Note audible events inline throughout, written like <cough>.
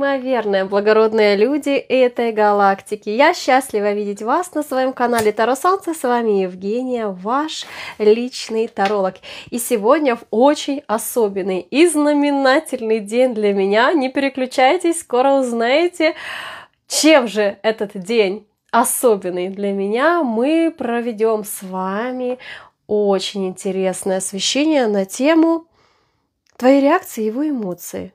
неимоверные благородные люди этой галактики. Я счастлива видеть вас на своем канале Таро Солнце. С вами Евгения, ваш личный таролог. И сегодня в очень особенный и знаменательный день для меня. Не переключайтесь, скоро узнаете, чем же этот день особенный для меня. Мы проведем с вами очень интересное освещение на тему твоей реакции и его эмоции.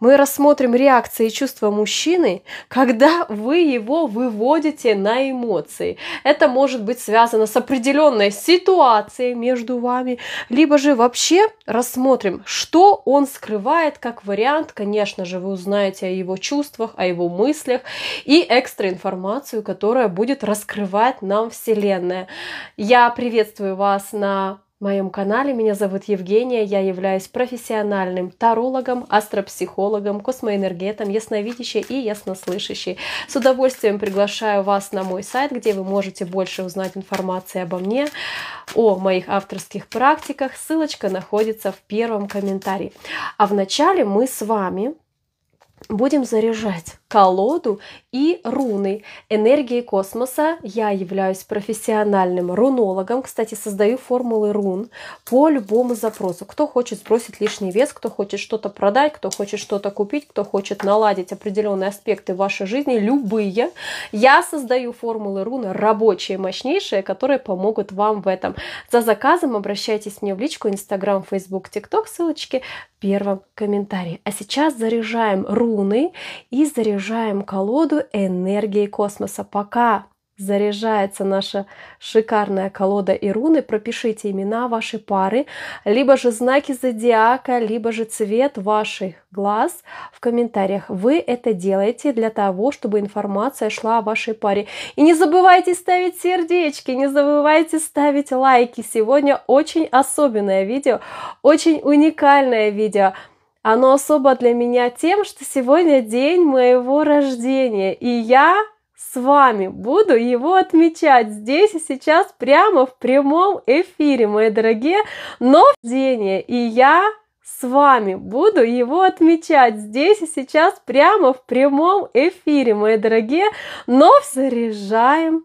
Мы рассмотрим реакции и чувства мужчины, когда вы его выводите на эмоции. Это может быть связано с определенной ситуацией между вами, либо же вообще рассмотрим, что он скрывает как вариант. Конечно же, вы узнаете о его чувствах, о его мыслях и экстра информацию, которая будет раскрывать нам Вселенная. Я приветствую вас на моем канале. Меня зовут Евгения, я являюсь профессиональным тарологом, астропсихологом, космоэнергетом, ясновидящей и яснослышащей. С удовольствием приглашаю вас на мой сайт, где вы можете больше узнать информации обо мне, о моих авторских практиках. Ссылочка находится в первом комментарии. А вначале мы с вами будем заряжать колоду и руны энергии космоса. Я являюсь профессиональным рунологом. Кстати, создаю формулы рун по любому запросу. Кто хочет сбросить лишний вес, кто хочет что-то продать, кто хочет что-то купить, кто хочет наладить определенные аспекты вашей жизни, любые. Я создаю формулы рун рабочие, мощнейшие, которые помогут вам в этом. За заказом обращайтесь мне в личку Инстаграм, Фейсбук, ТикТок. Ссылочки в первом комментарии. А сейчас заряжаем руны Луны и заряжаем колоду энергией космоса. Пока заряжается наша шикарная колода и руны, пропишите имена вашей пары, либо же знаки зодиака, либо же цвет ваших глаз в комментариях. Вы это делаете для того, чтобы информация шла о вашей паре. И не забывайте ставить сердечки, не забывайте ставить лайки. Сегодня очень особенное видео, очень уникальное видео. Оно особо для меня тем, что сегодня день моего рождения, и я с вами буду его отмечать здесь и сейчас прямо в прямом эфире, мои дорогие, но рождение, и я с вами буду его отмечать здесь и сейчас прямо в прямом эфире, мои дорогие, но заряжаем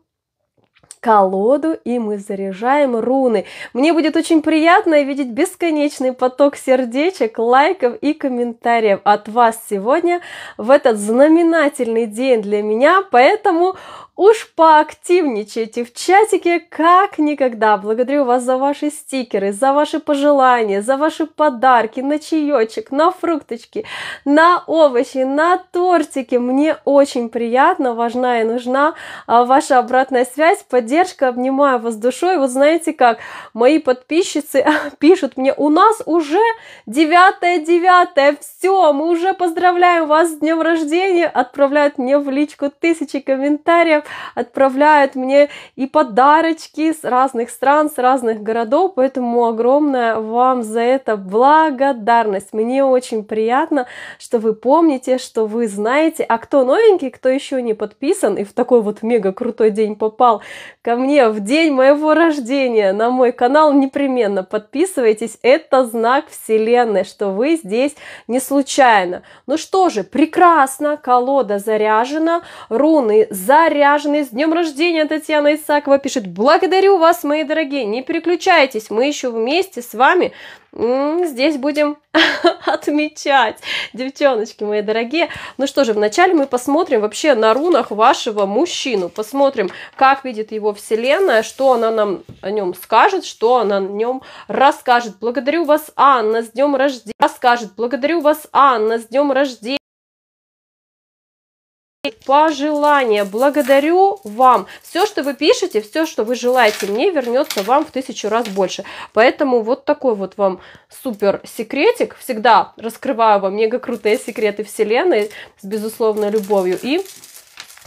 колоду, и мы заряжаем руны. Мне будет очень приятно видеть бесконечный поток сердечек, лайков и комментариев от вас сегодня в этот знаменательный день для меня, поэтому Уж поактивничайте в чатике как никогда. Благодарю вас за ваши стикеры, за ваши пожелания, за ваши подарки на чаечек, на фрукточки, на овощи, на тортики. Мне очень приятно, важна и нужна а, ваша обратная связь, поддержка. Обнимаю вас душой. Вот знаете как, мои подписчицы <laughs> пишут мне, у нас уже 9-9, все, мы уже поздравляем вас с днем рождения, отправляют мне в личку тысячи комментариев отправляют мне и подарочки с разных стран, с разных городов, поэтому огромное вам за это благодарность. Мне очень приятно, что вы помните, что вы знаете, а кто новенький, кто еще не подписан и в такой вот мега крутой день попал ко мне в день моего рождения на мой канал, непременно подписывайтесь, это знак вселенной, что вы здесь не случайно. Ну что же, прекрасно, колода заряжена, руны заряжены, Ряженый. С днем рождения, Татьяна Исакова пишет. Благодарю вас, мои дорогие. Не переключайтесь, мы еще вместе с вами здесь будем <laughs> отмечать, девчоночки мои дорогие. Ну что же, вначале мы посмотрим вообще на рунах вашего мужчину, посмотрим, как видит его вселенная, что она нам о нем скажет, что она о нем расскажет. Благодарю вас, Анна, с днем рождения. Расскажет. Благодарю вас, Анна, с днем рождения пожелания. Благодарю вам. Все, что вы пишете, все, что вы желаете мне, вернется вам в тысячу раз больше. Поэтому вот такой вот вам супер секретик. Всегда раскрываю вам мега крутые секреты Вселенной с безусловной любовью. И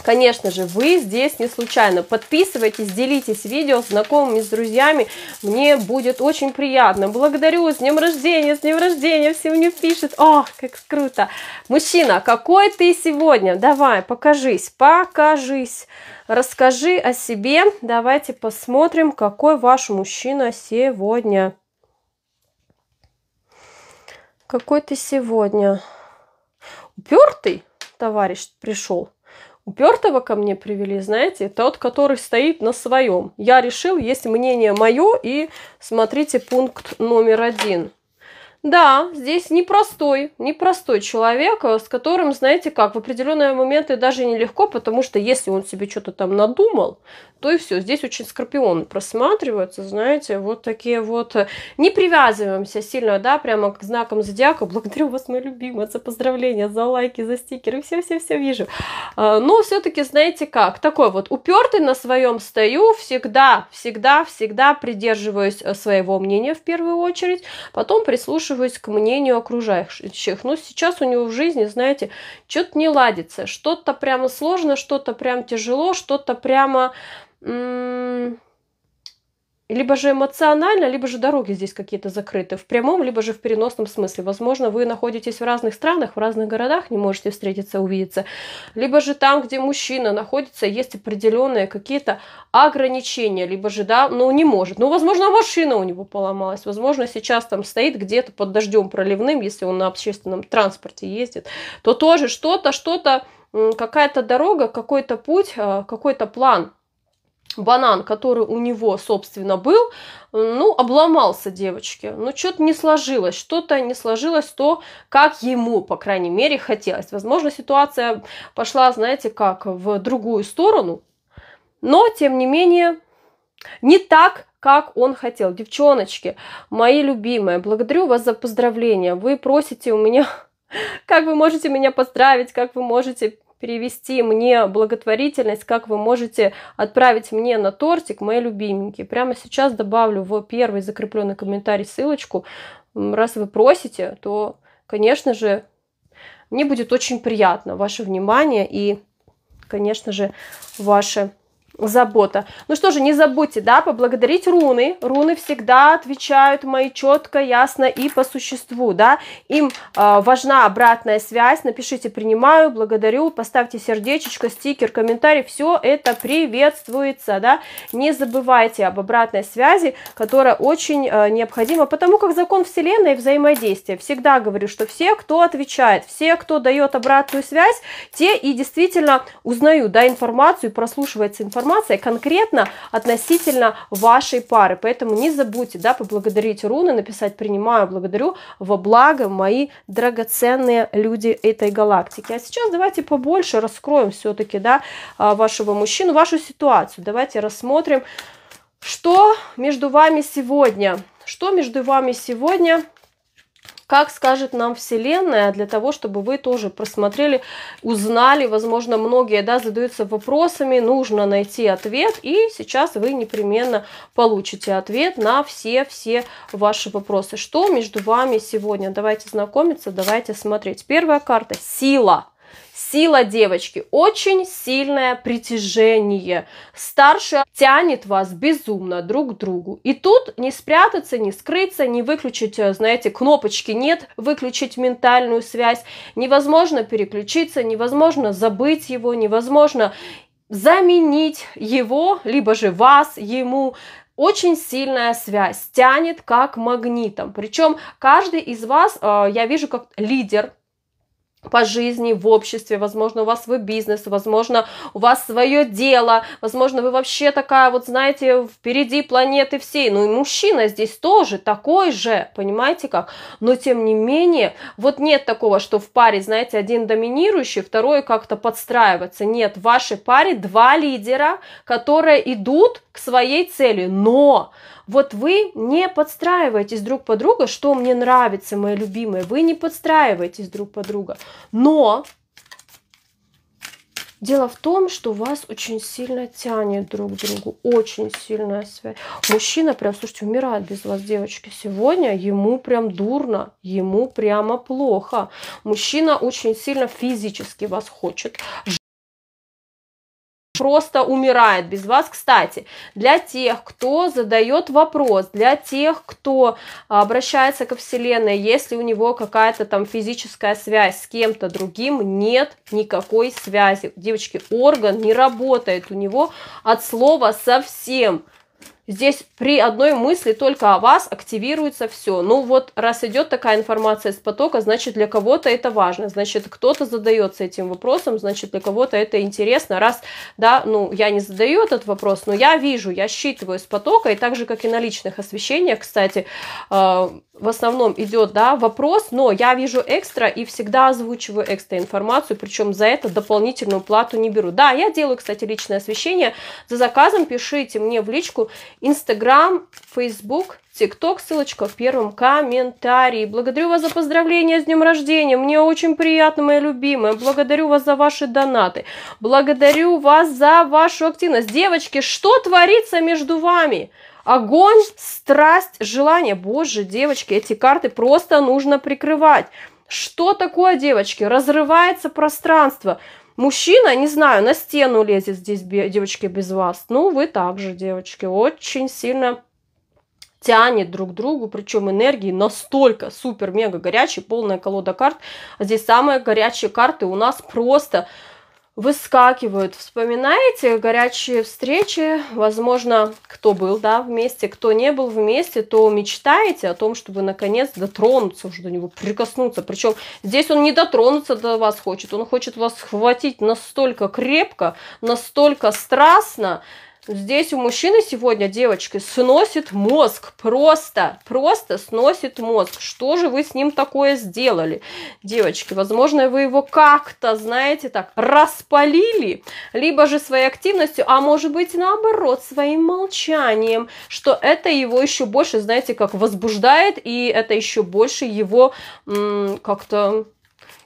Конечно же, вы здесь не случайно. Подписывайтесь, делитесь видео с знакомыми, с друзьями. Мне будет очень приятно. Благодарю, с днем рождения, с днем рождения, все мне пишут. О, как круто. Мужчина, какой ты сегодня? Давай, покажись, покажись. Расскажи о себе. Давайте посмотрим, какой ваш мужчина сегодня. Какой ты сегодня? Упертый товарищ пришел. Упертого ко мне привели, знаете, тот, который стоит на своем. Я решил, есть мнение мое, и смотрите пункт номер один – да, здесь непростой, непростой человек, э, с которым, знаете как, в определенные моменты даже нелегко, потому что если он себе что-то там надумал, то и все. Здесь очень скорпион просматривается, знаете, вот такие вот... Э, не привязываемся сильно, да, прямо к знакам зодиака. Благодарю вас, мои любимые, за поздравления, за лайки, за стикеры, все-все-все вижу. А, но все-таки, знаете как, такой вот упертый на своем стою, всегда, всегда, всегда придерживаюсь э, своего мнения в первую очередь, потом прислушиваюсь прислушиваюсь к мнению окружающих. Но сейчас у него в жизни, знаете, что-то не ладится. Что-то прямо сложно, что-то прям тяжело, что-то прямо... М- либо же эмоционально, либо же дороги здесь какие-то закрыты, в прямом, либо же в переносном смысле. Возможно, вы находитесь в разных странах, в разных городах, не можете встретиться, увидеться. Либо же там, где мужчина находится, есть определенные какие-то ограничения, либо же, да, ну, не может. Ну, возможно, машина у него поломалась, возможно, сейчас там стоит где-то под дождем проливным, если он на общественном транспорте ездит, то тоже что-то, что-то, какая-то дорога, какой-то путь, а, какой-то план – банан, который у него, собственно, был, ну, обломался девочке. Ну, что-то не сложилось, что-то не сложилось то, как ему, по крайней мере, хотелось. Возможно, ситуация пошла, знаете, как в другую сторону, но, тем не менее, не так, как он хотел. Девчоночки, мои любимые, благодарю вас за поздравления. Вы просите у меня, <laughs> как вы можете меня поздравить, как вы можете перевести мне благотворительность, как вы можете отправить мне на тортик, мои любименькие. Прямо сейчас добавлю в первый закрепленный комментарий ссылочку. Раз вы просите, то, конечно же, мне будет очень приятно ваше внимание и, конечно же, ваше забота. Ну что же, не забудьте, да, поблагодарить руны. Руны всегда отвечают мои четко, ясно и по существу, да. Им э, важна обратная связь. Напишите «принимаю», «благодарю», поставьте сердечечко, стикер, комментарий. Все это приветствуется, да. Не забывайте об обратной связи, которая очень э, необходима, потому как закон Вселенной и взаимодействия. Всегда говорю, что все, кто отвечает, все, кто дает обратную связь, те и действительно узнают, да, информацию, прослушивается информация информация конкретно относительно вашей пары. Поэтому не забудьте да, поблагодарить руны, написать «принимаю, благодарю» во благо мои драгоценные люди этой галактики. А сейчас давайте побольше раскроем все-таки да, а, вашего мужчину, вашу ситуацию. Давайте рассмотрим, что между вами сегодня. Что между вами сегодня как скажет нам Вселенная, для того, чтобы вы тоже просмотрели, узнали, возможно, многие да, задаются вопросами, нужно найти ответ, и сейчас вы непременно получите ответ на все-все ваши вопросы. Что между вами сегодня? Давайте знакомиться, давайте смотреть. Первая карта – сила. Сила девочки – очень сильное притяжение. Старшая тянет вас безумно друг к другу. И тут не спрятаться, не скрыться, не выключить, э, знаете, кнопочки нет, выключить ментальную связь. Невозможно переключиться, невозможно забыть его, невозможно заменить его, либо же вас ему, очень сильная связь, тянет как магнитом. Причем каждый из вас, э, я вижу, как лидер по жизни, в обществе, возможно, у вас свой бизнес, возможно, у вас свое дело, возможно, вы вообще такая, вот знаете, впереди планеты всей, ну и мужчина здесь тоже такой же, понимаете как, но тем не менее, вот нет такого, что в паре, знаете, один доминирующий, второй как-то подстраивается, нет, в вашей паре два лидера, которые идут к своей цели, но вот вы не подстраиваетесь друг под друга, что мне нравится, мои любимые, вы не подстраиваетесь друг под друга. Но дело в том, что вас очень сильно тянет друг к другу. Очень сильная связь. Мужчина прям, слушайте, умирает без вас, девочки. Сегодня ему прям дурно. Ему прямо плохо. Мужчина очень сильно физически вас хочет просто умирает без вас. Кстати, для тех, кто задает вопрос, для тех, кто а, обращается ко Вселенной, если у него какая-то там физическая связь с кем-то другим, нет никакой связи. Девочки, орган не работает у него от слова совсем. Здесь при одной мысли только о вас активируется все. Ну вот, раз идет такая информация из потока, значит для кого-то это важно, значит кто-то задается этим вопросом, значит для кого-то это интересно. Раз, да, ну я не задаю этот вопрос, но я вижу, я считываю с потока, и так же, как и на личных освещениях, кстати, а, в основном идет да, вопрос, но я вижу экстра и всегда озвучиваю экстра информацию, причем за это дополнительную плату не беру. Да, я делаю, кстати, личное освещение. За заказом пишите мне в личку Instagram, Facebook, TikTok ссылочка в первом комментарии. Благодарю вас за поздравления с днем рождения. Мне очень приятно, мои любимые. Благодарю вас за ваши донаты. Благодарю вас за вашу активность. Девочки, что творится между вами? Огонь, страсть, желание. Боже, девочки, эти карты просто нужно прикрывать. Что такое, девочки? Разрывается пространство. Мужчина, не знаю, на стену лезет здесь, девочки, без вас. Ну, вы также, девочки, очень сильно тянет друг к другу, причем энергии настолько супер-мега горячие, полная колода карт. А здесь самые горячие карты у нас просто выскакивают. Вспоминаете горячие встречи, возможно, кто был да, вместе, кто не был вместе, то мечтаете о том, чтобы наконец дотронуться уже до него, прикоснуться. Причем здесь он не дотронуться до вас хочет, он хочет вас схватить настолько крепко, настолько страстно, Здесь у мужчины сегодня, девочки, сносит мозг. Просто, просто сносит мозг. Что же вы с ним такое сделали? Девочки, возможно, вы его как-то, знаете, так распалили, либо же своей активностью, а может быть, наоборот, своим молчанием, что это его еще больше, знаете, как возбуждает, и это еще больше его как-то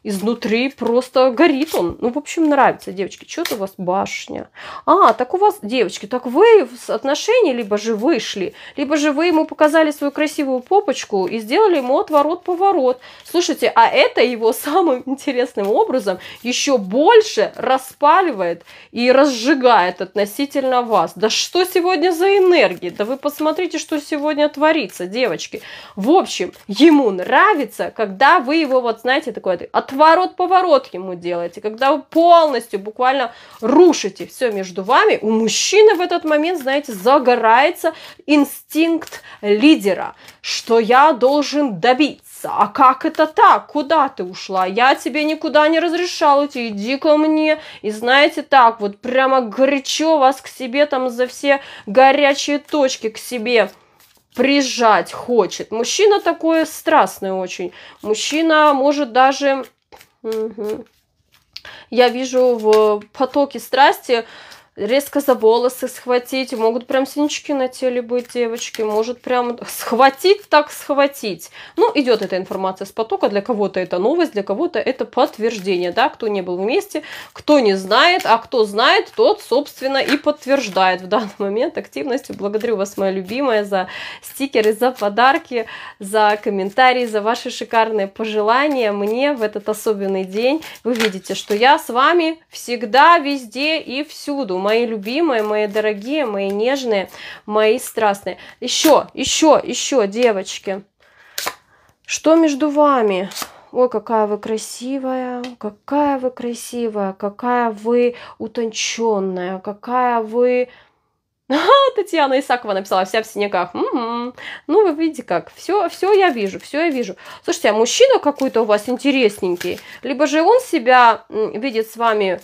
изнутри просто горит он. Ну, в общем, нравится, девочки. Что-то у вас башня. А, так у вас, девочки, так вы в отношений либо же вышли, либо же вы ему показали свою красивую попочку и сделали ему отворот-поворот. Слушайте, а это его <laughs> самым интересным образом еще больше распаливает и разжигает относительно вас. Да что сегодня за энергии? Да вы посмотрите, что сегодня творится, девочки. В общем, ему нравится, когда вы его, вот знаете, такой от отворот-поворот ему делаете, когда вы полностью буквально рушите все между вами, у мужчины в этот момент, знаете, загорается инстинкт лидера, что я должен добиться. А как это так? Куда ты ушла? Я тебе никуда не разрешал идти, иди ко мне. И знаете, так вот прямо горячо вас к себе там за все горячие точки к себе прижать хочет. Мужчина такой страстный очень. Мужчина может даже Угу. Я вижу в потоке страсти резко за волосы схватить, могут прям синячки на теле быть девочки, может прям схватить так схватить. Ну, идет эта информация с потока, для кого-то это новость, для кого-то это подтверждение, да, кто не был вместе, кто не знает, а кто знает, тот, собственно, и подтверждает в данный момент активностью. Благодарю вас, моя любимая, за стикеры, за подарки, за комментарии, за ваши шикарные пожелания мне в этот особенный день. Вы видите, что я с вами всегда, везде и всюду мои любимые, мои дорогие, мои нежные, мои страстные. Еще, еще, еще, девочки. Что между вами? Ой, какая вы красивая, какая вы красивая, какая вы утонченная, какая вы... <laughs> Татьяна Исакова написала, вся в синяках. М-м-м. Ну, вы видите как, все, все я вижу, все я вижу. Слушайте, а мужчина какой-то у вас интересненький, либо же он себя видит с вами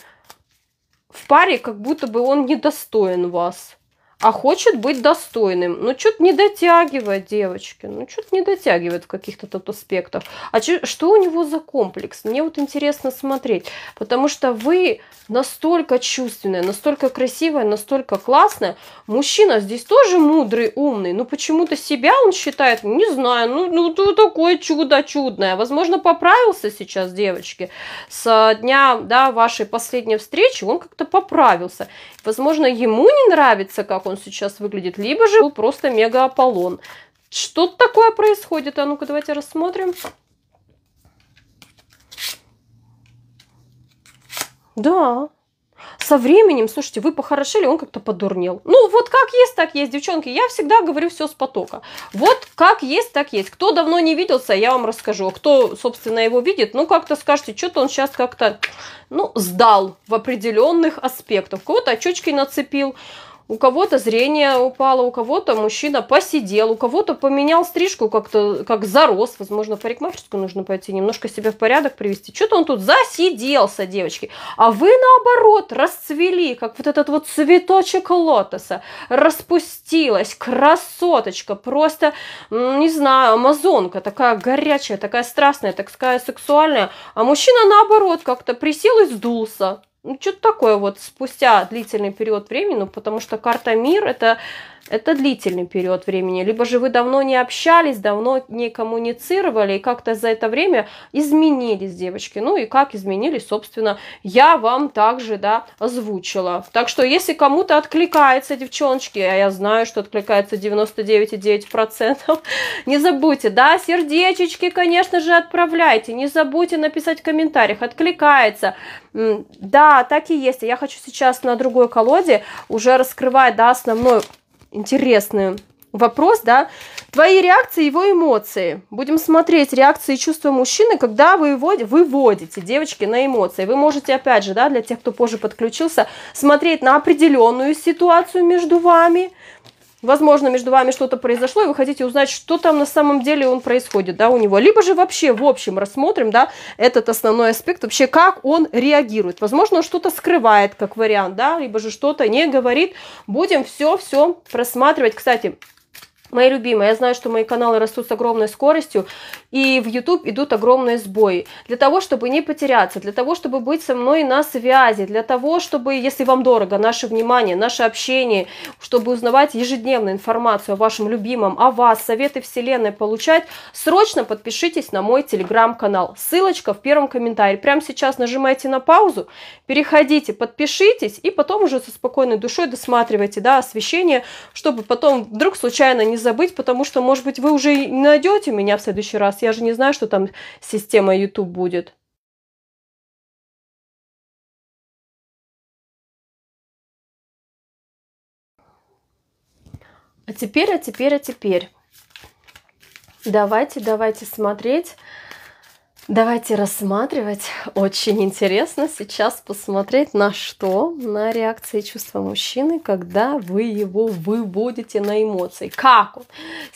в паре, как будто бы он недостоин вас а хочет быть достойным. Ну, что-то не дотягивает девочки, ну, что-то не дотягивает в каких-то тут аспектах. А чё, что у него за комплекс? Мне вот интересно смотреть, потому что вы настолько чувственная, настолько красивая, настолько классная. Мужчина здесь тоже мудрый, умный, но почему-то себя он считает, не знаю, ну, ну такое чудо чудное. Возможно, поправился сейчас, девочки, с дня да, вашей последней встречи он как-то поправился. Возможно, ему не нравится, как он сейчас выглядит, либо же просто мега Аполлон. что такое происходит. А ну-ка, давайте рассмотрим. Да, со временем, слушайте, вы похорошели, он как-то подурнел. Ну, вот как есть, так есть, девчонки. Я всегда говорю все с потока. Вот как есть, так есть. Кто давно не виделся, я вам расскажу. А кто, собственно, его видит, ну, как-то скажете, что-то он сейчас как-то, ну, сдал в определенных аспектах. Кого-то очечки нацепил, у кого-то зрение упало, у кого-то мужчина посидел, у кого-то поменял стрижку как-то, как зарос. Возможно, в парикмахерскую нужно пойти, немножко себя в порядок привести. Что-то он тут засиделся, девочки. А вы, наоборот, расцвели, как вот этот вот цветочек лотоса. Распустилась, красоточка, просто, не знаю, амазонка, такая горячая, такая страстная, такая сексуальная. А мужчина, наоборот, как-то присел и сдулся. Ну, что-то такое вот спустя длительный период времени, ну, потому что карта мир это это длительный период времени. Либо же вы давно не общались, давно не коммуницировали, и как-то за это время изменились девочки. Ну и как изменились, собственно, я вам также, да, озвучила. Так что, если кому-то откликается, девчоночки, а я знаю, что откликается 99,9%, <laughs> не забудьте, да, сердечечки, конечно же, отправляйте, не забудьте написать в комментариях, откликается. Да, так и есть. Я хочу сейчас на другой колоде уже раскрывать, да, основной интересный вопрос, да. Твои реакции, его эмоции. Будем смотреть реакции и чувства мужчины, когда вы выводите девочки на эмоции. Вы можете, опять же, да, для тех, кто позже подключился, смотреть на определенную ситуацию между вами, Возможно, между вами что-то произошло, и вы хотите узнать, что там на самом деле он происходит, да, у него. Либо же вообще, в общем, рассмотрим, да, этот основной аспект, вообще, как он реагирует. Возможно, он что-то скрывает, как вариант, да, либо же что-то не говорит. Будем все-все просматривать. Кстати, мои любимые, я знаю, что мои каналы растут с огромной скоростью, и в YouTube идут огромные сбои. Для того, чтобы не потеряться, для того, чтобы быть со мной на связи, для того, чтобы, если вам дорого наше внимание, наше общение, чтобы узнавать ежедневно информацию о вашем любимом, о вас, советы вселенной получать, срочно подпишитесь на мой телеграм-канал. Ссылочка в первом комментарии. Прямо сейчас нажимайте на паузу, переходите, подпишитесь, и потом уже со спокойной душой досматривайте, да, освещение, чтобы потом вдруг случайно не забыть, потому что, может быть, вы уже и найдете меня в следующий раз. Я же не знаю, что там система YouTube будет. А теперь, а теперь, а теперь. Давайте, давайте смотреть. Давайте рассматривать. Очень интересно сейчас посмотреть на что, на реакции чувства мужчины, когда вы его выводите на эмоции. Как он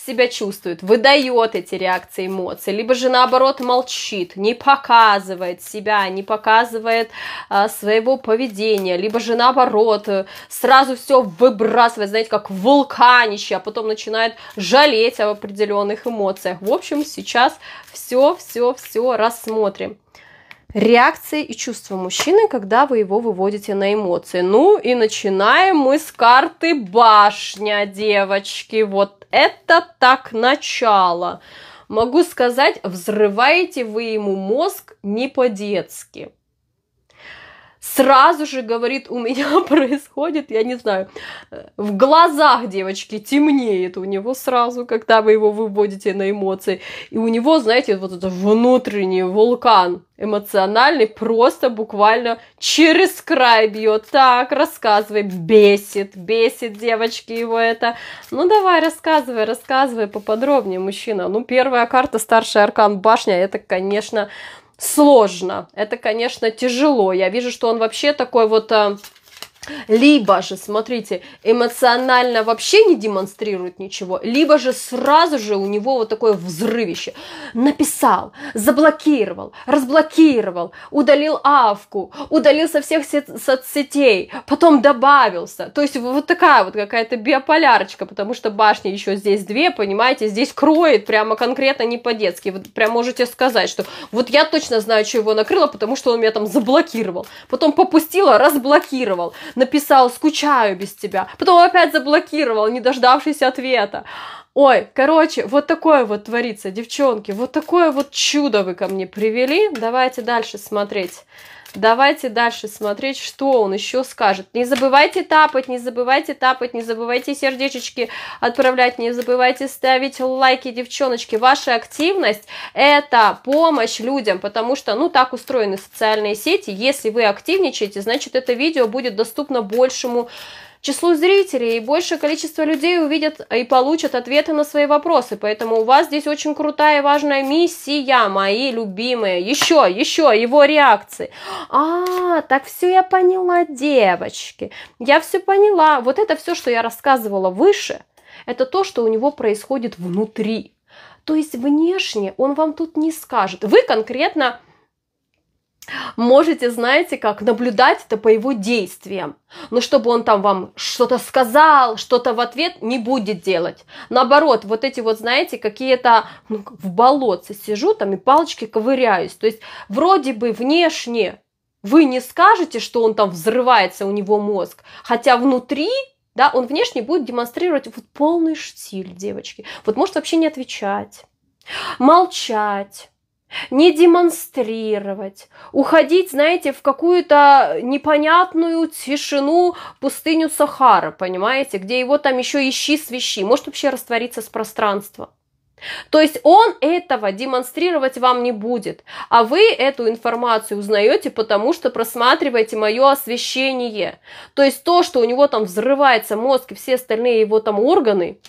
себя чувствует, выдает эти реакции эмоций, либо же наоборот молчит, не показывает себя, не показывает а, своего поведения, либо же наоборот э, сразу все выбрасывает, знаете, как вулканище, а потом начинает жалеть об определенных эмоциях. В общем, сейчас все, все, все рассмотрим. Реакции и чувства мужчины, когда вы его выводите на эмоции. Ну и начинаем мы с карты башня, девочки. Вот это так начало. Могу сказать, взрываете вы ему мозг не по-детски сразу же говорит, у меня <laughs> происходит, я не знаю, э, в глазах девочки темнеет у него сразу, когда вы его выводите на эмоции. И у него, знаете, вот этот внутренний вулкан эмоциональный просто буквально через край бьет. Так, рассказывай, бесит, бесит девочки его это. Ну давай, рассказывай, рассказывай поподробнее, мужчина. Ну первая карта, старший аркан башня, это, конечно, сложно. Это, конечно, тяжело. Я вижу, что он вообще такой вот а, либо же, смотрите, эмоционально вообще не демонстрирует ничего, либо же сразу же у него вот такое взрывище. Написал, заблокировал, разблокировал, удалил авку, удалил со всех соцсетей, потом добавился. То есть вот такая вот какая-то биополярочка, потому что башни еще здесь две, понимаете, здесь кроет прямо конкретно не по-детски. Вы прям можете сказать, что вот я точно знаю, что его накрыло, потому что он меня там заблокировал. Потом попустила, разблокировал написал «скучаю без тебя», потом опять заблокировал, не дождавшись ответа. Ой, короче, вот такое вот творится, девчонки, вот такое вот чудо вы ко мне привели. Давайте дальше смотреть. Давайте дальше смотреть, что он еще скажет. Не забывайте тапать, не забывайте тапать, не забывайте сердечечки отправлять, не забывайте ставить лайки, девчоночки. Ваша активность – это помощь людям, потому что, ну, так устроены социальные сети. Если вы активничаете, значит, это видео будет доступно большему числу зрителей, и большее количество людей увидят и получат ответы на свои вопросы. Поэтому у вас здесь очень крутая и важная миссия, мои любимые. Еще, еще, его реакции. А, так все я поняла, девочки. Я все поняла. Вот это все, что я рассказывала выше, это то, что у него происходит внутри. То есть внешне он вам тут не скажет. Вы конкретно можете, знаете, как наблюдать это по его действиям. Но чтобы он там вам что-то сказал, что-то в ответ не будет делать. Наоборот, вот эти вот, знаете, какие-то ну, в болотце сижу там и палочки ковыряюсь. То есть вроде бы внешне вы не скажете, что он там взрывается, у него мозг, хотя внутри да, он внешне будет демонстрировать вот полный штиль, девочки. Вот может вообще не отвечать, молчать, не демонстрировать, уходить, знаете, в какую-то непонятную тишину пустыню Сахара, понимаете, где его там еще ищи свищи, может вообще раствориться с пространства. То есть он этого демонстрировать вам не будет, а вы эту информацию узнаете, потому что просматриваете мое освещение. То есть то, что у него там взрывается мозг и все остальные его там органы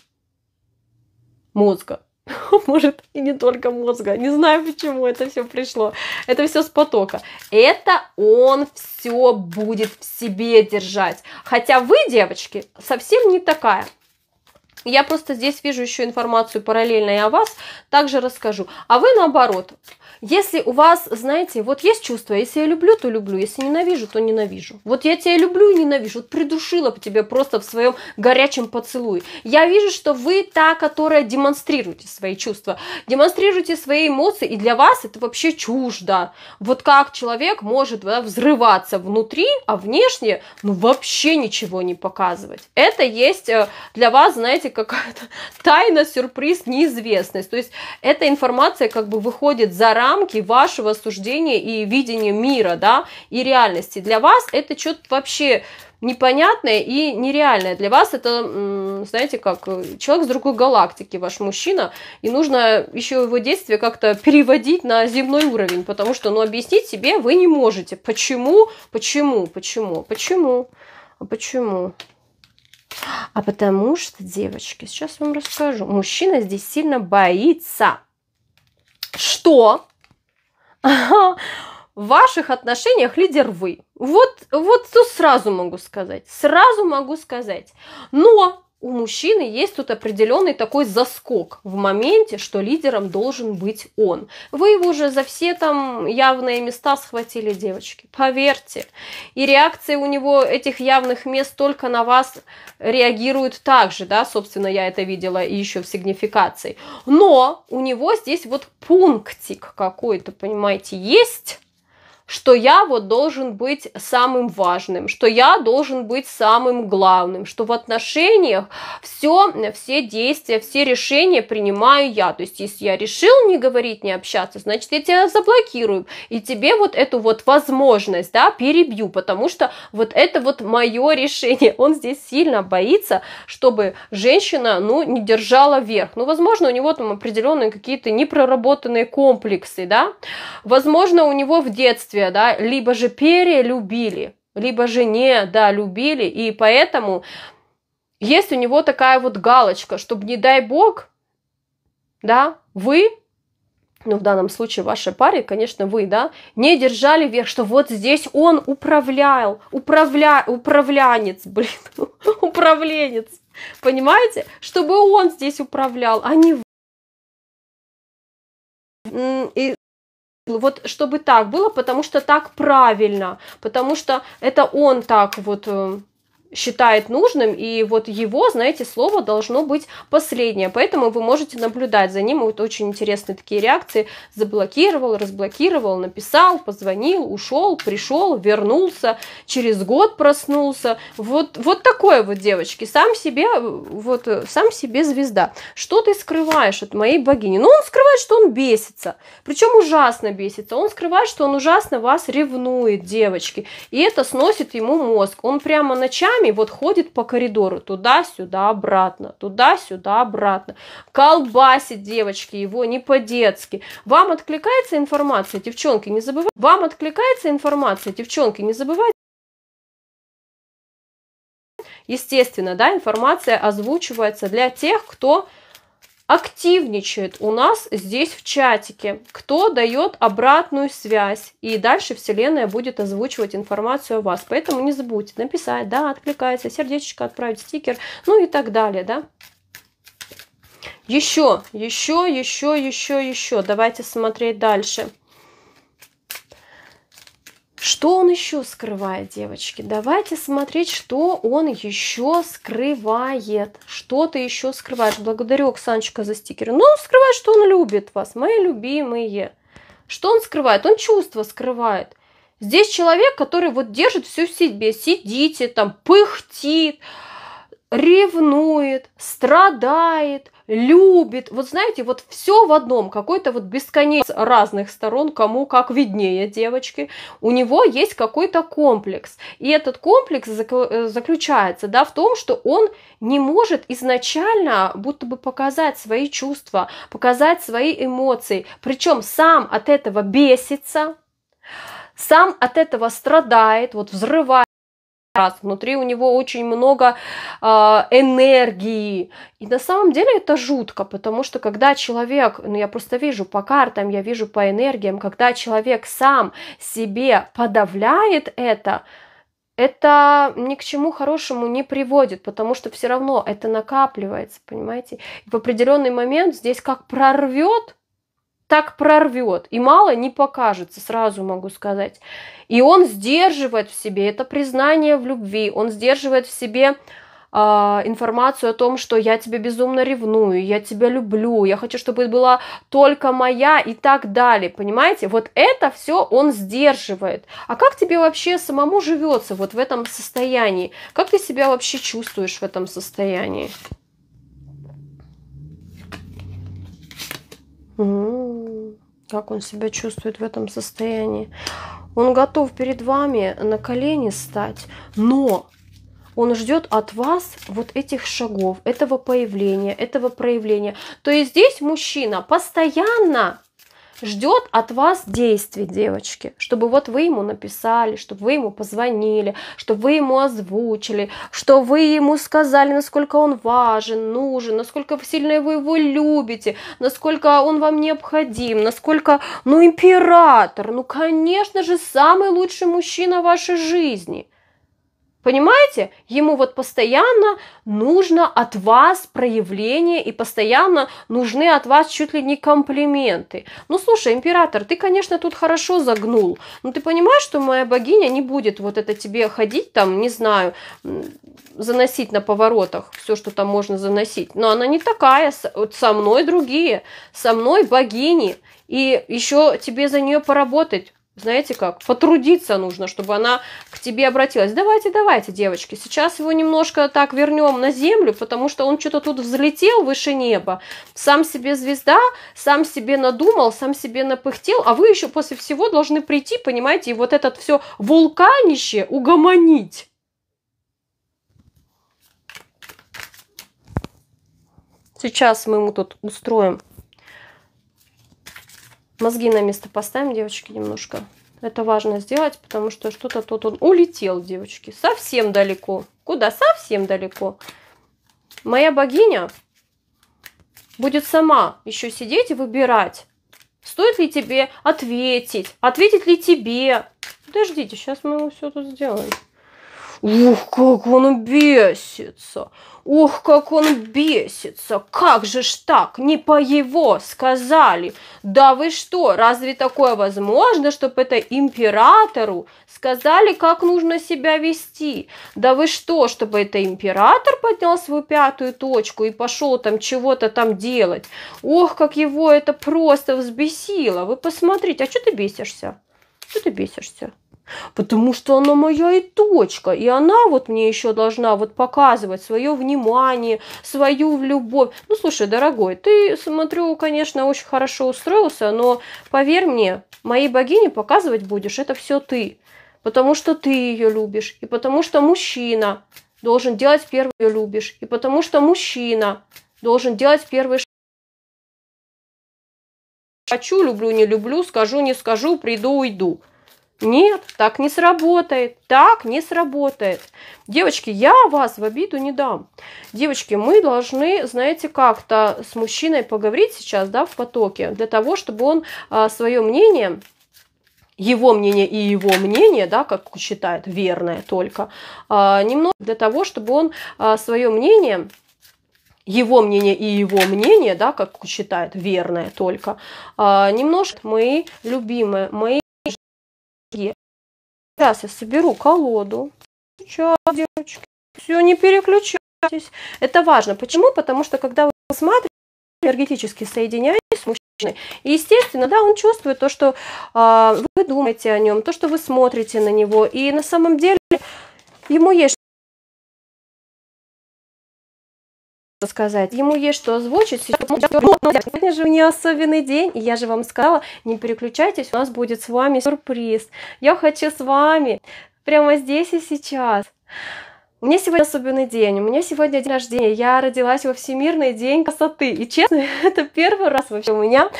мозга – <laughs> может, и не только мозга. Не знаю, почему это все пришло. Это все с потока. Это он все будет в себе держать. Хотя вы, девочки, совсем не такая. Я просто здесь вижу еще информацию параллельно и о вас, также расскажу. А вы наоборот, если у вас, знаете, вот есть чувство, если я люблю, то люблю, если ненавижу, то ненавижу. Вот я тебя люблю и ненавижу, вот придушила бы тебя просто в своем горячем поцелуе. Я вижу, что вы та, которая демонстрируете свои чувства, демонстрируете свои эмоции, и для вас это вообще чуждо. Вот как человек может да, взрываться внутри, а внешне, ну вообще ничего не показывать. Это есть э, для вас, знаете, какая-то <laughs> тайна, сюрприз, неизвестность. То есть эта информация как бы выходит за рамки вашего суждения и видения мира, да, и реальности. Для вас это что-то вообще непонятное и нереальное. Для вас это, знаете, как э, человек с другой галактики, ваш мужчина, и нужно еще его действия как-то переводить на земной уровень, потому что, ну, объяснить себе вы не можете. Почему? Почему? Почему? Почему? А почему? А потому что, девочки, сейчас вам расскажу. Мужчина здесь сильно боится что в ваших отношениях лидер вы. Вот, вот сразу могу сказать, сразу могу сказать. Но у мужчины есть тут определенный такой заскок в моменте, что лидером должен быть он. Вы его уже за все там явные места схватили, девочки, поверьте. И реакции у него этих явных мест только на вас реагируют так же, да, собственно, я это видела еще в сигнификации. Но у него здесь вот пунктик какой-то, понимаете, есть, что я вот должен быть самым важным, что я должен быть самым главным, что в отношениях все, все действия, все решения принимаю я. То есть, если я решил не говорить, не общаться, значит, я тебя заблокирую, и тебе вот эту вот возможность, да, перебью, потому что вот это вот мое решение. Он здесь сильно боится, чтобы женщина, ну, не держала верх. Ну, возможно, у него там определенные какие-то непроработанные комплексы, да, возможно, у него в детстве действия, да, либо же перелюбили, либо же не, да, любили, и поэтому есть у него такая вот галочка, чтобы, не дай бог, да, вы, ну, в данном случае вашей паре, конечно, вы, да, не держали вверх, что вот здесь он управлял, управля, управлянец, блин, <laughs> управленец, понимаете? Чтобы он здесь управлял, а не вы. И вот чтобы так было, потому что так правильно, потому что это он так вот э, считает нужным, и вот его, знаете, слово должно быть последнее, поэтому вы можете наблюдать за ним, вот очень интересные такие реакции, заблокировал, разблокировал, написал, позвонил, ушел, пришел, вернулся, через год проснулся, вот, вот такое вот, девочки, сам себе, вот, сам себе звезда, что ты скрываешь от моей богини, ну, он скрывает, что он бесится, причем ужасно бесится, он скрывает, что он ужасно вас ревнует, девочки, и это сносит ему мозг, он прямо ночами ногами вот ходит по коридору туда-сюда, обратно, туда-сюда, обратно. Колбасит, девочки, его не по-детски. Вам откликается информация, девчонки, не забывайте. Вам откликается информация, девчонки, не забывайте. Естественно, да, информация озвучивается для тех, кто активничает у нас здесь в чатике, кто дает обратную связь. И дальше Вселенная будет озвучивать информацию о вас. Поэтому не забудьте написать, да, откликается, сердечко отправить, стикер, ну и так далее, да. Еще, еще, еще, еще, еще. Давайте смотреть дальше. Что он еще скрывает, девочки? Давайте смотреть, что он еще скрывает. Что-то еще скрывает. Благодарю, Оксаночка, за стикеры. Ну, он скрывает, что он любит вас, мои любимые. Что он скрывает? Он чувства скрывает. Здесь человек, который вот держит все в себе, сидите, там, пыхтит, ревнует, страдает – любит. Вот знаете, вот все в одном, какой-то вот бесконец разных сторон, кому как виднее девочки. У него есть какой-то комплекс. И этот комплекс э, заключается, да, в том, что он не может изначально будто бы показать свои чувства, показать свои эмоции. Причем сам от этого бесится, сам от этого страдает, вот взрывает раз. Внутри у него очень много э, энергии. И на самом деле это жутко, потому что когда человек, ну я просто вижу по картам, я вижу по энергиям, когда человек сам себе подавляет это, это ни к чему хорошему не приводит, потому что все равно это накапливается, понимаете? И в определенный момент здесь как прорвет, так прорвет. И мало не покажется, сразу могу сказать. И он сдерживает в себе это признание в любви, он сдерживает в себе э, информацию о том, что я тебя безумно ревную, я тебя люблю, я хочу, чтобы это была только моя и так далее, понимаете? Вот это все он сдерживает. А как тебе вообще самому живется вот в этом состоянии? Как ты себя вообще чувствуешь в этом состоянии? Как он себя чувствует в этом состоянии? Он готов перед вами на колени стать, но он ждет от вас вот этих шагов, этого появления, этого проявления. То есть здесь мужчина постоянно ждет от вас действий, девочки, чтобы вот вы ему написали, чтобы вы ему позвонили, чтобы вы ему озвучили, что вы ему сказали, насколько он важен, нужен, насколько сильно вы его любите, насколько он вам необходим, насколько, ну, император, ну, конечно же, самый лучший мужчина в вашей жизни – Понимаете? Ему вот постоянно нужно от вас проявление и постоянно нужны от вас чуть ли не комплименты. Ну слушай, император, ты, конечно, тут хорошо загнул, но ты понимаешь, что моя богиня не будет вот это тебе ходить там, не знаю, заносить на поворотах все, что там можно заносить. Но она не такая, вот со мной другие, со мной богини, и еще тебе за нее поработать знаете как, потрудиться нужно, чтобы она к тебе обратилась. Давайте, давайте, девочки, сейчас его немножко так вернем на землю, потому что он что-то тут взлетел выше неба, сам себе звезда, сам себе надумал, сам себе напыхтел, а вы еще после всего должны прийти, понимаете, и вот этот все вулканище угомонить. Сейчас мы ему тут устроим Мозги на место поставим, девочки, немножко. Это важно сделать, потому что что-то тут он улетел, девочки. Совсем далеко. Куда? Совсем далеко. Моя богиня будет сама еще сидеть и выбирать, стоит ли тебе ответить, ответить ли тебе. Подождите, сейчас мы его все тут сделаем. Ух, как он бесится! Ух, как он бесится! Как же ж так? Не по его сказали. Да вы что, разве такое возможно, чтобы это императору сказали, как нужно себя вести? Да вы что, чтобы это император поднял свою пятую точку и пошел там чего-то там делать? Ох, как его это просто взбесило. Вы посмотрите, а что ты бесишься? Что ты бесишься? потому что она моя и точка, и она вот мне еще должна вот показывать свое внимание, свою любовь. Ну, слушай, дорогой, ты, смотрю, конечно, очень хорошо устроился, но поверь мне, моей богине показывать будешь это все ты, потому что ты ее любишь, и потому что мужчина должен делать первое любишь, и потому что мужчина должен делать первый шаг. Хочу, люблю, не люблю, скажу, не скажу, приду, уйду. Нет, так не сработает, так не сработает. Девочки, я вас в обиду не дам. Девочки, мы должны, знаете, как-то с мужчиной поговорить сейчас, да, в потоке, для того, чтобы он а, свое мнение его мнение и его мнение, да, как считает, верное только, а, немного для того, чтобы он а, свое мнение его мнение и его мнение, да, как считает, верное только. А, немножко мои любимые, мои Сейчас я соберу колоду. Сейчас, девочки, все, не переключайтесь. Это важно. Почему? Потому что, когда вы смотрите, энергетически соединяетесь с мужчиной, и, естественно, да, он чувствует то, что э, вы думаете о нем, то, что вы смотрите на него, и на самом деле ему есть сказать. Ему есть что озвучить. Сегодня «Ну, ну, же у нее особенный день, и я же вам сказала, не переключайтесь, у нас будет с вами сюрприз. Я хочу с вами прямо здесь и сейчас. У меня сегодня особенный день, у меня сегодня день рождения, я родилась во Всемирный день красоты. И честно, <laughs> это первый раз вообще у меня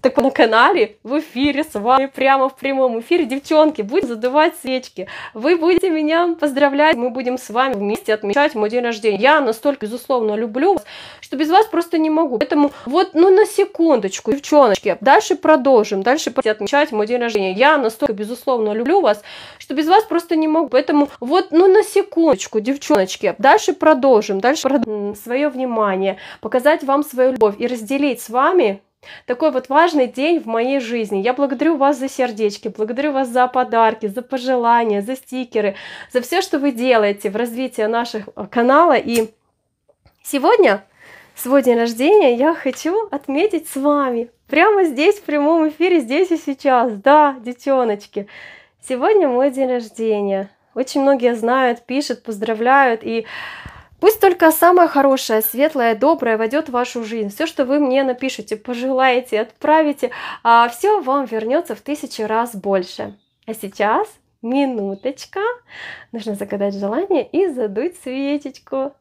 так на канале в эфире с вами прямо в прямом эфире. Девчонки, будем задувать свечки. Вы будете меня поздравлять. Мы будем с вами вместе отмечать мой день рождения. Я настолько, безусловно, люблю вас, что без вас просто не могу. Поэтому вот, ну, на секундочку, девчоночки, дальше продолжим. Дальше отмечать мой день рождения. Я настолько, безусловно, люблю вас, что без вас просто не могу. Поэтому вот, ну, на секундочку, девчоночки, дальше продолжим. Дальше прод... свое внимание, показать вам свою любовь и разделить с вами такой вот важный день в моей жизни. Я благодарю вас за сердечки, благодарю вас за подарки, за пожелания, за стикеры, за все, что вы делаете в развитии нашего э, канала. И сегодня, свой день рождения, я хочу отметить с вами. Прямо здесь, в прямом эфире, здесь и сейчас. Да, детеночки, сегодня мой день рождения. Очень многие знают, пишут, поздравляют. И Пусть только самое хорошее, светлое, доброе войдет в вашу жизнь. Все, что вы мне напишете, пожелаете, отправите, а все вам вернется в тысячу раз больше. А сейчас минуточка. Нужно загадать желание и задуть свечечку.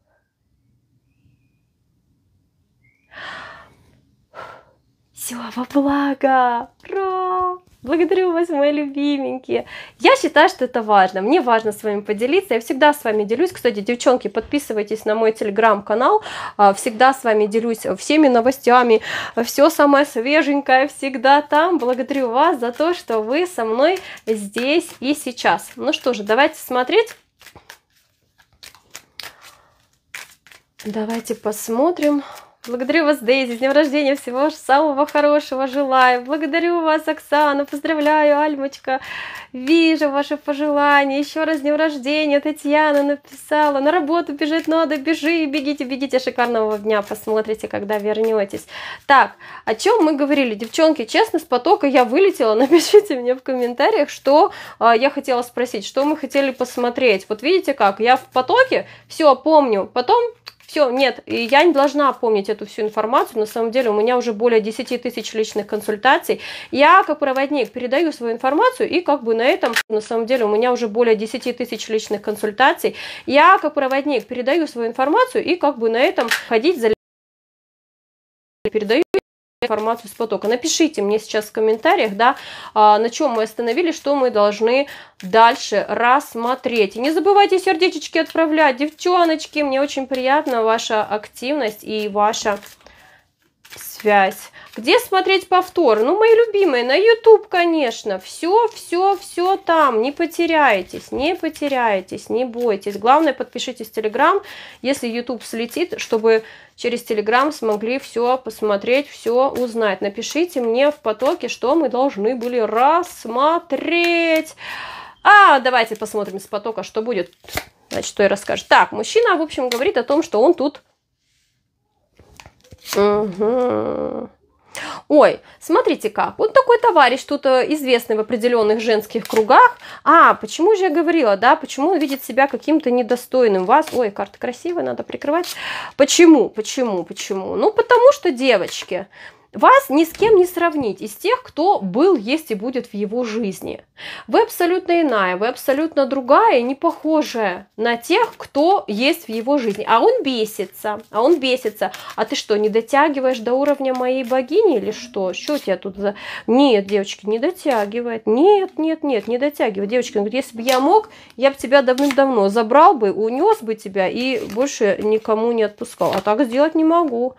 Все во благо! Ура! Благодарю вас, мои любименькие. Я считаю, что это важно. Мне важно с вами поделиться. Я всегда с вами делюсь. Кстати, девчонки, подписывайтесь на мой телеграм-канал. А, всегда с вами делюсь всеми новостями. Все самое свеженькое всегда там. Благодарю вас за то, что вы со мной здесь и сейчас. Ну что же, давайте смотреть. Давайте посмотрим. Благодарю вас, Дейзи, с днем рождения, всего самого хорошего желаю. Благодарю вас, Оксана, поздравляю, Альмочка, вижу ваши пожелания. Еще раз с днем рождения, Татьяна написала, на работу бежать надо, бежи, бегите, бегите, шикарного дня, посмотрите, когда вернетесь. Так, о чем мы говорили? Девчонки, честно, с потока я вылетела, <laughs> напишите мне в комментариях, что э, я хотела спросить, что мы хотели посмотреть. Вот видите как, я в потоке, все, помню, потом все, нет, я не должна помнить эту всю информацию. На самом деле у меня уже более 10 тысяч личных консультаций. Я, как проводник, передаю свою информацию и как бы на этом, на самом деле, у меня уже более 10 тысяч личных консультаций. Я, как проводник, передаю свою информацию и как бы на этом ходить за передаю информацию с потока. Напишите мне сейчас в комментариях, да, а, на чем мы остановились, что мы должны дальше рассмотреть. не забывайте сердечечки отправлять, девчоночки, мне очень приятно ваша активность и ваша связь. Где смотреть повтор? Ну, мои любимые, на YouTube, конечно. Все, все, все там. Не потеряйтесь, не потеряйтесь, не бойтесь. Главное, подпишитесь в Telegram, если YouTube слетит, чтобы через Телеграм смогли все посмотреть, все узнать. Напишите мне в потоке, что мы должны были рассмотреть. А, давайте посмотрим с потока, что будет. Значит, что я расскажу? Так, мужчина, в общем, говорит о том, что он тут... Угу. Ой, смотрите как, вот такой товарищ тут э, известный в определенных женских кругах. А, почему же я говорила, да, почему он видит себя каким-то недостойным вас? Ой, карта красивая, надо прикрывать. Почему, почему, почему? Ну, потому что, девочки, вас ни с кем не сравнить из тех, кто был, есть и будет в его жизни. Вы абсолютно иная, вы абсолютно другая, не похожая на тех, кто есть в его жизни. А он бесится, а он бесится. А ты что, не дотягиваешь до уровня моей богини или что? Что тебя тут за... Нет, девочки, не дотягивает. Нет, нет, нет, не дотягивает. Девочки, он ну, говорит, если бы я мог, я бы тебя давным-давно забрал бы, унес бы тебя и больше никому не отпускал. А так сделать не могу.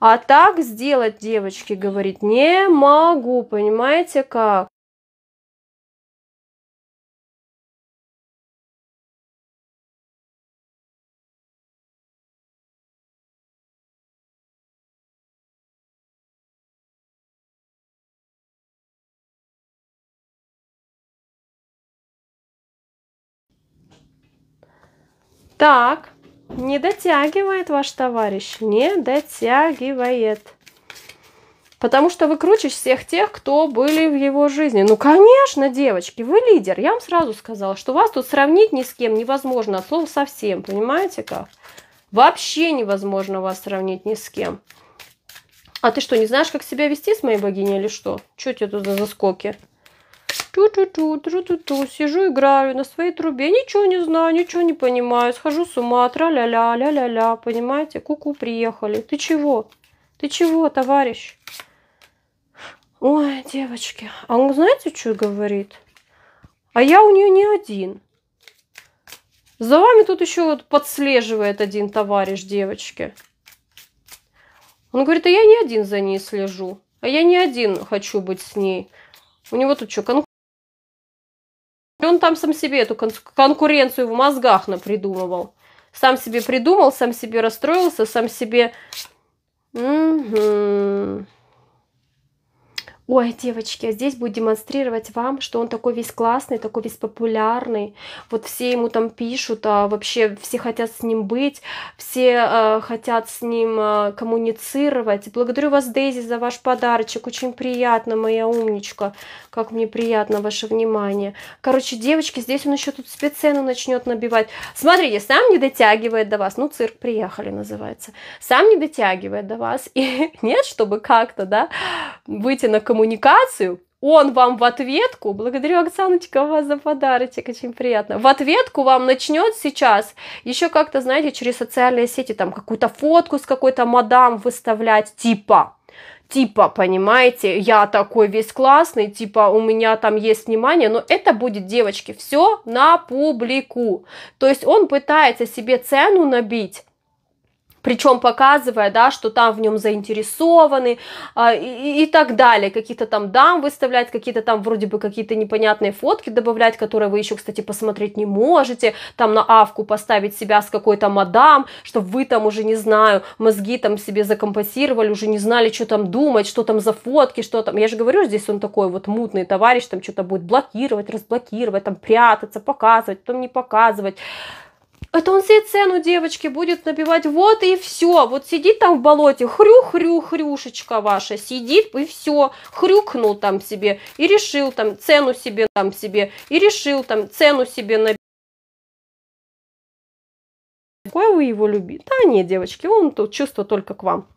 А так сделать, девочки, говорит, не могу, понимаете как? Так. Не дотягивает ваш товарищ, не дотягивает. Потому что вы круче всех тех, кто были в его жизни. Ну, конечно, девочки, вы лидер. Я вам сразу сказала, что вас тут сравнить ни с кем невозможно, от слова совсем, понимаете как? Вообще невозможно вас сравнить ни с кем. А ты что, не знаешь, как себя вести с моей богиней или что? Что тебе тут за заскоки? Ту-ту-ту, тру-ту-ту, сижу, играю на своей трубе, ничего не знаю, ничего не понимаю, схожу с ума, тра-ля-ля, ля-ля-ля, понимаете, куку -ку, приехали. Ты чего? Ты чего, товарищ? Ой, девочки, а он знаете, что говорит? А я у нее не один. За вами тут еще вот подслеживает один товарищ, девочки. Он говорит, а я не один за ней слежу. А я не один хочу быть с ней. У него тут что, конкурс? он там сам себе эту кон конкуренцию в мозгах напридумывал. Сам себе придумал, сам себе расстроился, сам себе... Угу ой, девочки, а здесь будет демонстрировать вам, что он такой весь классный, такой весь популярный, вот все ему там пишут, а вообще все хотят с ним быть, все э, хотят с ним э, коммуницировать. Благодарю вас, Дейзи, за ваш подарочек, очень приятно, моя умничка, как мне приятно ваше внимание. Короче, девочки, здесь он еще тут спеццену начнет набивать. Смотрите, сам не дотягивает до вас, ну, цирк приехали, называется, сам не дотягивает до вас, и <laughs> нет, чтобы как-то, да, выйти на коммуникацию, коммуникацию, он вам в ответку, благодарю, Оксаночка, вас за подарочек, очень приятно, в ответку вам начнет сейчас еще как-то, знаете, через социальные сети там какую-то фотку с какой-то мадам выставлять, типа, типа, понимаете, я такой весь классный, типа, у меня там есть внимание, но это будет, девочки, все на публику. То есть он пытается себе цену набить, причем показывая, да, что там в нем заинтересованы а, и, и так далее, какие-то там дам выставлять, какие-то там вроде бы какие-то непонятные фотки добавлять, которые вы еще, кстати, посмотреть не можете, там на авку поставить себя с какой-то мадам, чтобы вы там уже, не знаю, мозги там себе закомпассировали, уже не знали, что там думать, что там за фотки, что там, я же говорю, здесь он такой вот мутный товарищ, там что-то будет блокировать, разблокировать, там прятаться, показывать, потом не показывать, это он себе цену девочки будет набивать. Вот и все. Вот сидит там в болоте, хрю-хрю-хрюшечка ваша сидит, и все. Хрюкнул там себе и решил там цену себе там себе и решил там цену себе набивать. Какой вы его любите? Да нет, девочки, он тут чувство только к вам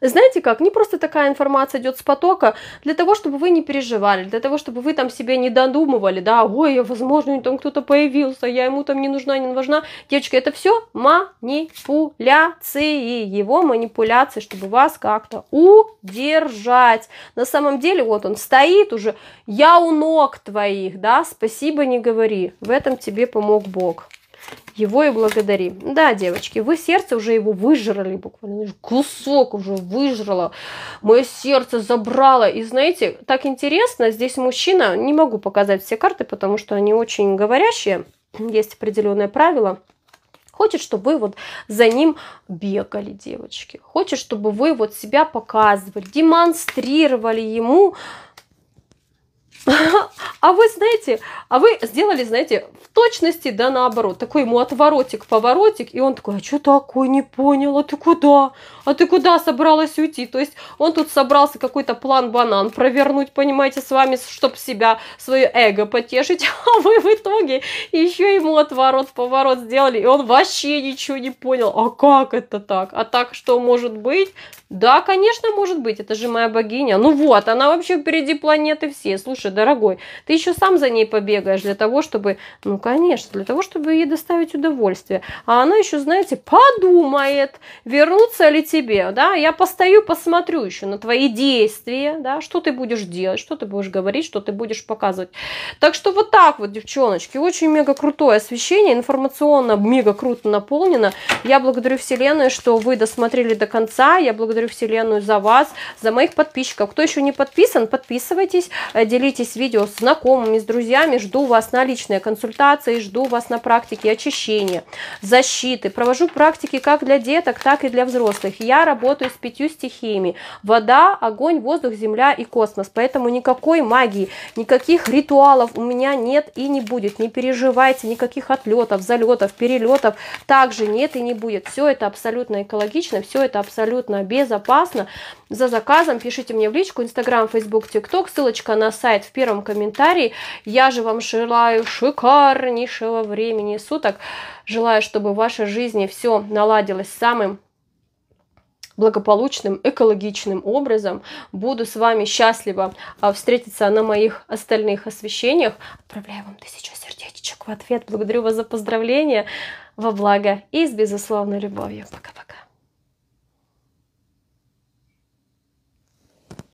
знаете как, не просто такая информация идет с потока, для того, чтобы вы не переживали, для того, чтобы вы там себе не додумывали, да, ой, возможно, там кто-то появился, я ему там не нужна, не важна. Девочки, это все манипуляции, его манипуляции, чтобы вас как-то удержать. На самом деле, вот он стоит уже, я у ног твоих, да, спасибо не говори, в этом тебе помог Бог его и благодари. Да, девочки, вы сердце уже его выжрали буквально. Кусок уже выжрало. Мое сердце забрало. И знаете, так интересно, здесь мужчина, не могу показать все карты, потому что они очень говорящие. Есть определенное правило. Хочет, чтобы вы вот за ним бегали, девочки. Хочет, чтобы вы вот себя показывали, демонстрировали ему, <laughs> А вы знаете, а вы сделали, знаете, в точности, да наоборот, такой ему отворотик, поворотик, и он такой, а что такое, не понял, а ты куда? А ты куда собралась уйти? То есть он тут собрался какой-то план-банан провернуть, понимаете, с вами, чтобы себя, свое эго потешить, <laughs> а вы в итоге еще ему отворот-поворот сделали, и он вообще ничего не понял, а как это так? А так что может быть? Да, конечно, может быть, это же моя богиня. Ну вот, она вообще впереди планеты все. Слушай, дорогой, ты еще сам за ней побегаешь для того, чтобы... Ну, конечно, для того, чтобы ей доставить удовольствие. А она еще, знаете, подумает, вернуться ли тебе, да? Я постою, посмотрю еще на твои действия, да? Что ты будешь делать, что ты будешь говорить, что ты будешь показывать. Так что вот так вот, девчоночки, очень мега крутое освещение, информационно мега круто наполнено. Я благодарю Вселенную, что вы досмотрели до конца. Я благодарю благодарю Вселенную за вас, за моих подписчиков. Кто еще не подписан, подписывайтесь, э, делитесь видео с знакомыми, с друзьями. Жду вас на личные консультации, жду вас на практике очищения, защиты. Провожу практики как для деток, так и для взрослых. Я работаю с пятью стихиями. Вода, огонь, воздух, земля и космос. Поэтому никакой магии, никаких ритуалов у меня нет и не будет. Не переживайте, никаких отлетов, залетов, перелетов также нет и не будет. Все это абсолютно экологично, все это абсолютно без безопасно. За заказом пишите мне в личку, Инстаграм, Фейсбук, ТикТок, ссылочка на сайт в первом комментарии. Я же вам желаю шикарнейшего времени суток. Желаю, чтобы в вашей жизни все наладилось самым благополучным, экологичным образом. Буду с вами счастлива а, встретиться на моих остальных освещениях. Отправляю вам тысячу сердечек в ответ. Благодарю вас за поздравления. Во благо и с безусловной любовью. Пока-пока.